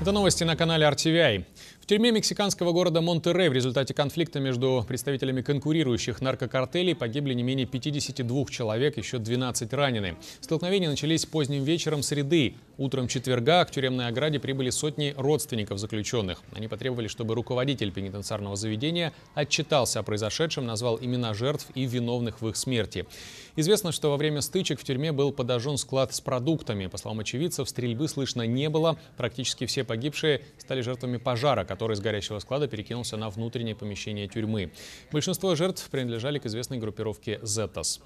Это новости на канале RTVI. В тюрьме мексиканского города Монтеррей в результате конфликта между представителями конкурирующих наркокартелей погибли не менее 52 человек, еще 12 ранены. Столкновения начались поздним вечером среды. Утром четверга к тюремной ограде прибыли сотни родственников заключенных. Они потребовали, чтобы руководитель пенитенциарного заведения отчитался о произошедшем, назвал имена жертв и виновных в их смерти. Известно, что во время стычек в тюрьме был подожжен склад с продуктами. По словам очевидцев, стрельбы слышно не было. Практически все погибшие стали жертвами пожара, который с горящего склада перекинулся на внутреннее помещение тюрьмы. Большинство жертв принадлежали к известной группировке «Зетас».